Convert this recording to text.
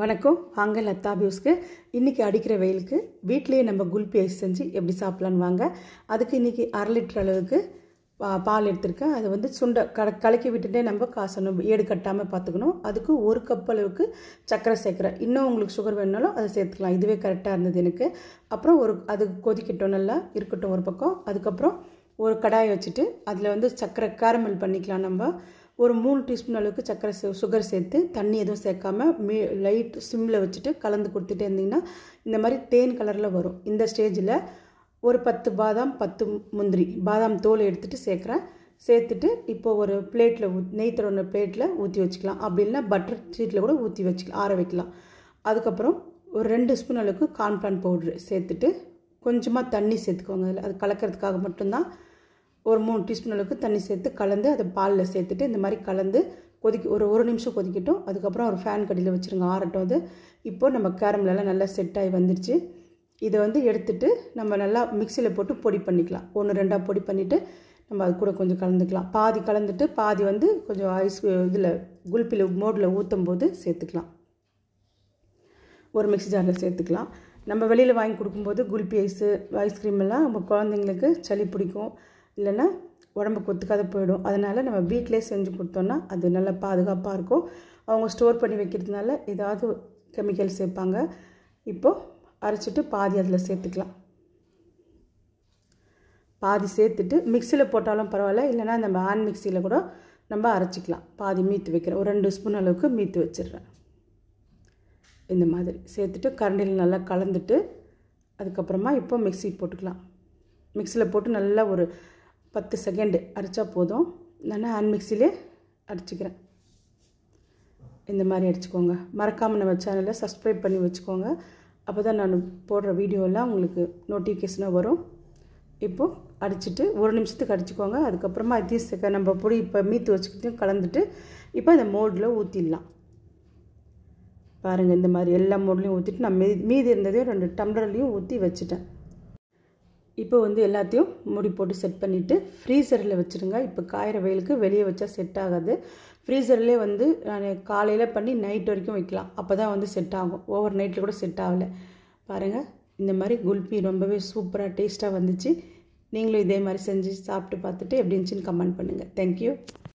வணக்கம் வாங்க லத்தா பியூஸ்க்கு இன்றைக்கி அடிக்கிற வெயிலுக்கு வீட்டிலேயே நம்ம குல்பி ஐஸ் செஞ்சு எப்படி சாப்பிட்லான்னு வாங்க அதுக்கு இன்றைக்கி அரை லிட்டர் அளவுக்கு பா பால் எடுத்திருக்கேன் அதை வந்து சுண்டை கட கலக்கி விட்டுட்டே நம்ம காசணும் ஏடு கட்டாமல் பார்த்துக்கணும் அதுக்கு ஒரு கப் அளவுக்கு சர்க்கரை சேர்க்குறேன் இன்னும் உங்களுக்கு சுகர் வேணுனாலும் அதை சேர்த்துக்கலாம் இதுவே கரெக்டாக இருந்தது எனக்கு அப்புறம் ஒரு அது கொதிக்கட்டும் நல்லா இருக்கட்டும் ஒரு பக்கம் அதுக்கப்புறம் ஒரு கடாயை வச்சுட்டு அதில் வந்து சர்க்கரை கேரமல் பண்ணிக்கலாம் நம்ம ஒரு மூணு டீஸ்பூன் அளவுக்கு சர்க்கரை சுகர் சேர்த்து தண்ணி எதுவும் சேர்க்காம மீ லைட் சிம்மில் வச்சுட்டு கலந்து கொடுத்துட்டே இருந்திங்கன்னா இந்த மாதிரி தேன் கலரில் வரும் இந்த ஸ்டேஜில் ஒரு பத்து பாதாம் பத்து முந்திரி பாதாம் தோல் எடுத்துகிட்டு சேர்க்குறேன் சேர்த்துட்டு இப்போது ஒரு பிளேட்டில் ஊ நெய் தடவை பிளேட்டில் ஊற்றி வச்சுக்கலாம் அப்படி இல்லைன்னா பட்டர் ஷீட்டில் கூட ஊற்றி வச்சுக்கலாம் ஆற வைக்கலாம் அதுக்கப்புறம் ஒரு ரெண்டு ஸ்பூன் அளவுக்கு கார்ன்ஃப்ளான் பவுட்ரு சேர்த்துட்டு கொஞ்சமாக தண்ணி சேர்த்துக்கோங்க அதில் அது கலக்கிறதுக்காக மட்டும்தான் ஒரு மூணு டீஸ்பூன் அளவுக்கு தண்ணி சேர்த்து கலந்து அதை பாலில் சேர்த்துட்டு இந்த மாதிரி கலந்து கொதிக்க ஒரு ஒரு நிமிஷம் கொதிக்கட்டும் அதுக்கப்புறம் ஒரு ஃபேன் கடியில் வச்சுருங்க ஆரட்டும் அது இப்போது நம்ம கேரம்லலாம் நல்லா செட் ஆகி வந்துருச்சு இதை வந்து எடுத்துட்டு நம்ம நல்லா மிக்சியில் போட்டு பொடி பண்ணிக்கலாம் ஒன்று ரெண்டாக பொடி பண்ணிவிட்டு நம்ம அது கூட கொஞ்சம் கலந்துக்கலாம் பாதி கலந்துட்டு பாதி வந்து கொஞ்சம் ஐஸ் இதில் குல்பியில் மோடில் ஊற்றும் போது சேர்த்துக்கலாம் ஒரு மிக்சி ஜாரில் சேர்த்துக்கலாம் நம்ம வெளியில் வாங்கி கொடுக்கும்போது குல்பி ஐஸு ஐஸ்கிரீம் எல்லாம் நம்ம குழந்தைங்களுக்கு சளி பிடிக்கும் இல்லைன்னா உடம்புக்கு ஒத்துக்காத போயிடும் அதனால் நம்ம வீட்டிலே செஞ்சு கொடுத்தோன்னா அது நல்லா பாதுகாப்பாக இருக்கும் அவங்க ஸ்டோர் பண்ணி வைக்கிறதுனால ஏதாவது கெமிக்கல் சேர்ப்பாங்க இப்போது அரைச்சிட்டு பாதி அதில் சேர்த்துக்கலாம் பாதி சேர்த்துட்டு மிக்சியில் போட்டாலும் பரவாயில்ல இல்லைனா நம்ம ஆன் மிக்சியில் கூட நம்ம அரைச்சிக்கலாம் பாதி மீத்து வைக்கிறேன் ஒரு ரெண்டு ஸ்பூன் அளவுக்கு மீத்து வச்சிடுறேன் இந்த மாதிரி சேர்த்துட்டு கரண்டியில் நல்லா கலந்துட்டு அதுக்கப்புறமா இப்போ மிக்சி போட்டுக்கலாம் மிக்சியில் போட்டு நல்லா ஒரு பத்து செகண்டு அரைச்சா போதும் நான் ஹேண்ட் மிக்சிலே அரைச்சிக்கிறேன் இந்த மாதிரி அடிச்சுக்கோங்க மறக்காமல் நம்ம சேனலை சப்ஸ்கிரைப் பண்ணி வச்சுக்கோங்க அப்போ தான் நான் போடுற வீடியோலாம் உங்களுக்கு நோட்டிஃபிகேஷனாக வரும் இப்போது அடிச்சுட்டு ஒரு நிமிஷத்துக்கு அடிச்சுக்கோங்க அதுக்கப்புறமா இதையும் செக நம்ம பொடி இப்போ மீத்து வச்சுக்கிட்டு கலந்துட்டு இப்போ இந்த மோல்டில் ஊற்றிடலாம் பாருங்கள் இந்த மாதிரி எல்லா மோட்லேயும் ஊற்றிட்டு நான் மீதி மீதி இருந்ததையும் ரெண்டு டம்ளர்லேயும் ஊற்றி வச்சுட்டேன் இப்போ வந்து எல்லாத்தையும் மூடி போட்டு செட் பண்ணிவிட்டு ஃப்ரீசரில் வச்சுருங்க இப்போ காயிற வெயிலுக்கு வெளியே வச்சா செட் ஆகாது ஃப்ரீசர்லேயே வந்து நான் காலையில் பண்ணி நைட் வரைக்கும் வைக்கலாம் அப்போ தான் வந்து செட் ஆகும் ஓவர் நைட்டில் கூட செட் ஆகலை பாருங்கள் இந்த மாதிரி குல்பி ரொம்பவே சூப்பராக டேஸ்ட்டாக வந்துச்சு நீங்களும் இதே மாதிரி செஞ்சு சாப்பிட்டு பார்த்துட்டு எப்படி இருந்துச்சுன்னு கமெண்ட் பண்ணுங்கள் தேங்க்யூ